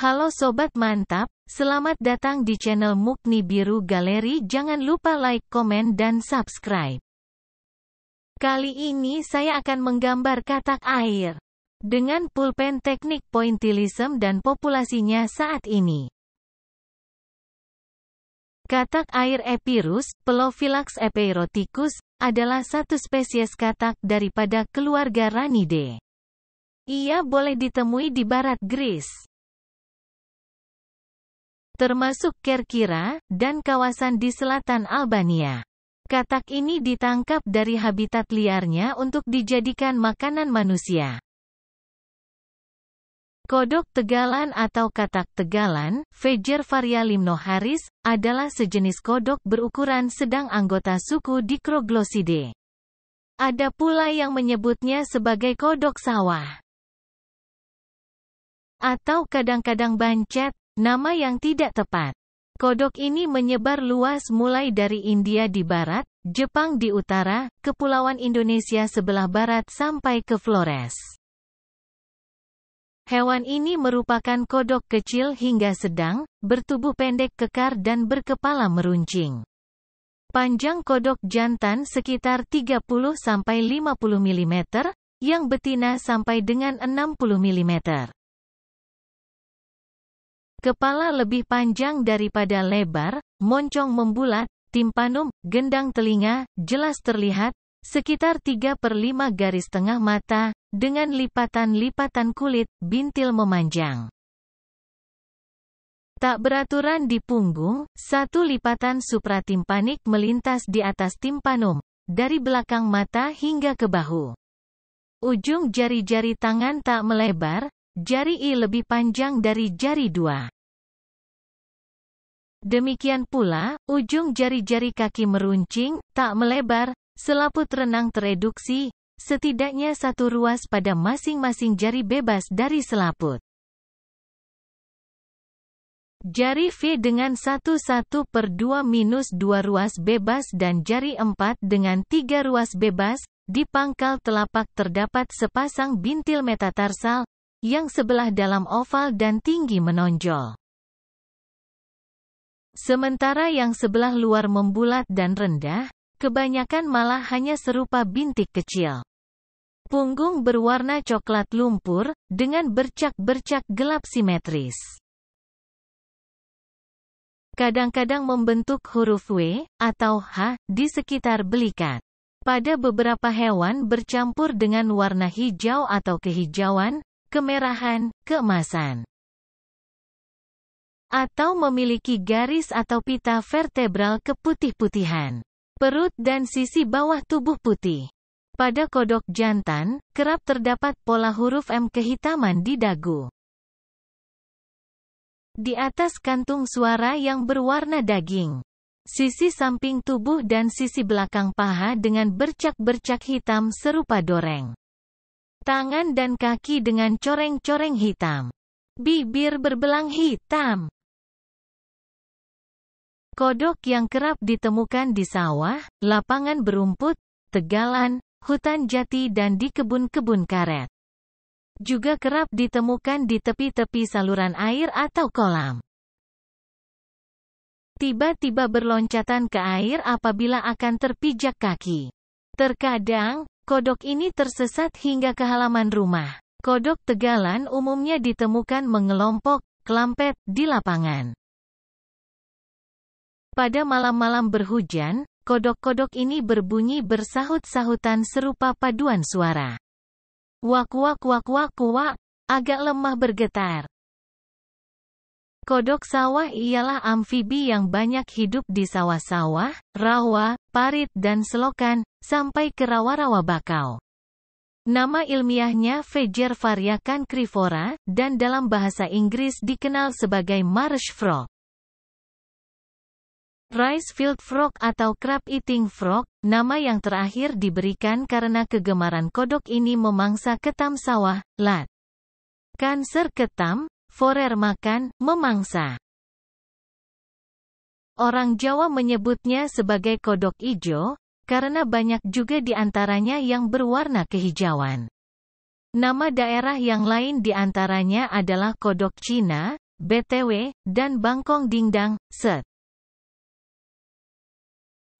Halo Sobat Mantap, selamat datang di channel Mukni Biru Galeri. Jangan lupa like, komen, dan subscribe. Kali ini saya akan menggambar katak air. Dengan pulpen teknik pointillism dan populasinya saat ini. Katak air Epirus, Pelophylax epeiroticus, adalah satu spesies katak daripada keluarga Ranidae. Ia boleh ditemui di barat Greece termasuk Kerkira, dan kawasan di selatan Albania. Katak ini ditangkap dari habitat liarnya untuk dijadikan makanan manusia. Kodok Tegalan atau katak Tegalan, Fejer varia limnoharis, adalah sejenis kodok berukuran sedang anggota suku Dicroglossidae. Ada pula yang menyebutnya sebagai kodok sawah. Atau kadang-kadang bancet, Nama yang tidak tepat. Kodok ini menyebar luas mulai dari India di barat, Jepang di utara, kepulauan Indonesia sebelah barat sampai ke Flores. Hewan ini merupakan kodok kecil hingga sedang, bertubuh pendek kekar dan berkepala meruncing. Panjang kodok jantan sekitar 30-50 mm, yang betina sampai dengan 60 mm. Kepala lebih panjang daripada lebar, moncong membulat, timpanum, gendang telinga, jelas terlihat, sekitar 3 per 5 garis tengah mata, dengan lipatan-lipatan kulit, bintil memanjang. Tak beraturan di punggung, satu lipatan supratimpanik melintas di atas timpanum, dari belakang mata hingga ke bahu. Ujung jari-jari tangan tak melebar, Jari I lebih panjang dari jari dua. Demikian pula, ujung jari-jari kaki meruncing, tak melebar, selaput renang tereduksi, setidaknya satu ruas pada masing-masing jari bebas dari selaput. Jari V dengan 1 1 per 2 minus 2 ruas bebas dan jari 4 dengan 3 ruas bebas, di pangkal telapak terdapat sepasang bintil metatarsal, yang sebelah dalam oval dan tinggi menonjol. Sementara yang sebelah luar membulat dan rendah, kebanyakan malah hanya serupa bintik kecil. Punggung berwarna coklat lumpur, dengan bercak-bercak gelap simetris. Kadang-kadang membentuk huruf W atau H di sekitar belikat. Pada beberapa hewan bercampur dengan warna hijau atau kehijauan, kemerahan, keemasan atau memiliki garis atau pita vertebral keputih-putihan. Perut dan sisi bawah tubuh putih. Pada kodok jantan, kerap terdapat pola huruf M kehitaman di dagu. Di atas kantung suara yang berwarna daging. Sisi samping tubuh dan sisi belakang paha dengan bercak-bercak hitam serupa doreng. Tangan dan kaki dengan coreng-coreng hitam. Bibir berbelang hitam. Kodok yang kerap ditemukan di sawah, lapangan berumput, tegalan, hutan jati dan di kebun-kebun karet. Juga kerap ditemukan di tepi-tepi saluran air atau kolam. Tiba-tiba berloncatan ke air apabila akan terpijak kaki. Terkadang, Kodok ini tersesat hingga ke halaman rumah. Kodok tegalan umumnya ditemukan mengelompok, kelampet, di lapangan. Pada malam-malam berhujan, kodok-kodok ini berbunyi bersahut-sahutan serupa paduan suara. Wak wak wak wak wak, agak lemah bergetar. Kodok sawah ialah amfibi yang banyak hidup di sawah-sawah, rawa, parit dan selokan, sampai ke rawa-rawa bakau. Nama ilmiahnya Veger variakan crivora, dan dalam bahasa Inggris dikenal sebagai marsh frog. Rice field frog atau crab eating frog, nama yang terakhir diberikan karena kegemaran kodok ini memangsa ketam sawah, lat. Kanser ketam, Forer makan, memangsa. Orang Jawa menyebutnya sebagai kodok ijo, karena banyak juga di antaranya yang berwarna kehijauan. Nama daerah yang lain di antaranya adalah kodok Cina, BTW, dan bangkong dingdang, set.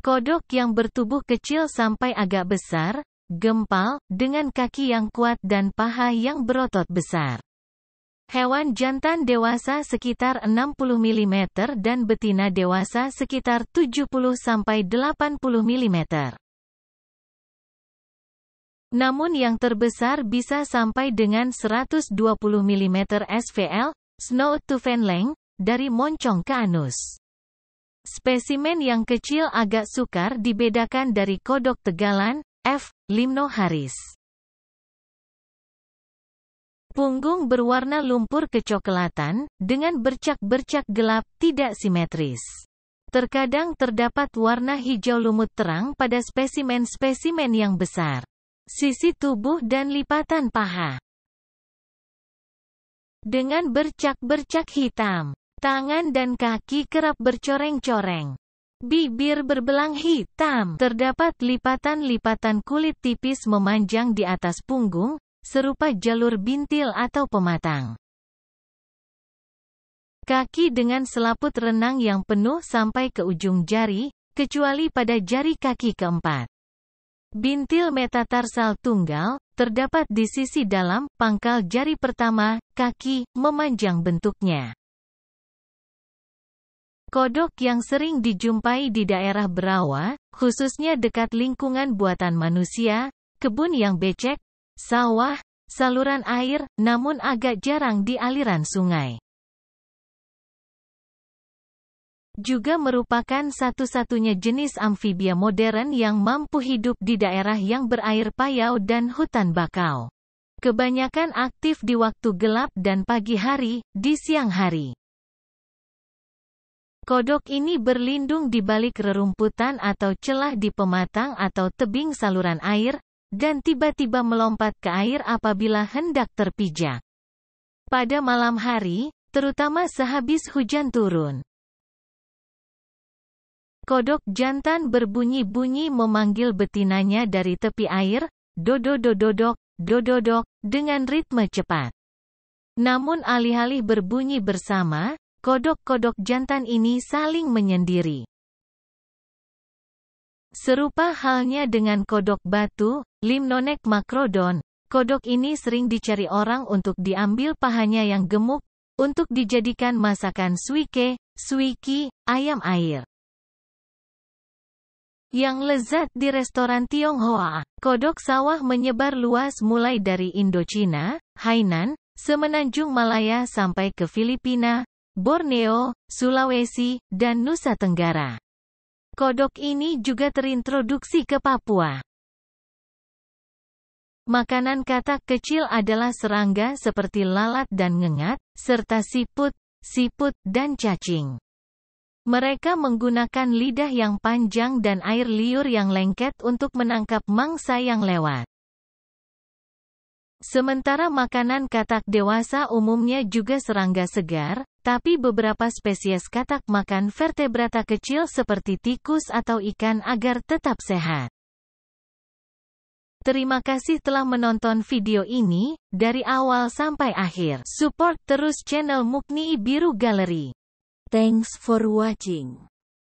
Kodok yang bertubuh kecil sampai agak besar, gempal, dengan kaki yang kuat dan paha yang berotot besar. Hewan jantan dewasa sekitar 60 mm dan betina dewasa sekitar 70-80 mm. Namun yang terbesar bisa sampai dengan 120 mm SVL, snow to fenleng, dari moncong ke anus. Spesimen yang kecil agak sukar dibedakan dari kodok tegalan, F. Limnoharis. Punggung berwarna lumpur kecoklatan, dengan bercak-bercak gelap, tidak simetris. Terkadang terdapat warna hijau lumut terang pada spesimen-spesimen yang besar. Sisi tubuh dan lipatan paha. Dengan bercak-bercak hitam, tangan dan kaki kerap bercoreng-coreng. Bibir berbelang hitam. Terdapat lipatan-lipatan kulit tipis memanjang di atas punggung, serupa jalur bintil atau pematang. Kaki dengan selaput renang yang penuh sampai ke ujung jari, kecuali pada jari kaki keempat. Bintil metatarsal tunggal, terdapat di sisi dalam, pangkal jari pertama, kaki, memanjang bentuknya. Kodok yang sering dijumpai di daerah Berawa, khususnya dekat lingkungan buatan manusia, kebun yang becek, sawah, saluran air, namun agak jarang di aliran sungai. Juga merupakan satu-satunya jenis amfibia modern yang mampu hidup di daerah yang berair payau dan hutan bakau. Kebanyakan aktif di waktu gelap dan pagi hari, di siang hari. Kodok ini berlindung di balik rerumputan atau celah di pematang atau tebing saluran air, dan tiba-tiba melompat ke air apabila hendak terpijak. Pada malam hari, terutama sehabis hujan turun. Kodok jantan berbunyi-bunyi memanggil betinanya dari tepi air, dododododok, dododok, dengan ritme cepat. Namun alih-alih berbunyi bersama, kodok-kodok jantan ini saling menyendiri. Serupa halnya dengan kodok batu, Limnonek macrodon, kodok ini sering dicari orang untuk diambil pahanya yang gemuk, untuk dijadikan masakan suike, suiki, ayam air. Yang lezat di restoran Tionghoa, kodok sawah menyebar luas mulai dari Indochina, Hainan, Semenanjung Malaya sampai ke Filipina, Borneo, Sulawesi, dan Nusa Tenggara. Kodok ini juga terintroduksi ke Papua. Makanan katak kecil adalah serangga seperti lalat dan ngengat, serta siput, siput, dan cacing. Mereka menggunakan lidah yang panjang dan air liur yang lengket untuk menangkap mangsa yang lewat. Sementara makanan katak dewasa umumnya juga serangga segar, tapi beberapa spesies katak makan vertebrata kecil seperti tikus atau ikan agar tetap sehat. Terima kasih telah menonton video ini, dari awal sampai akhir. Support terus channel Mukni Biru Gallery. Thanks for watching.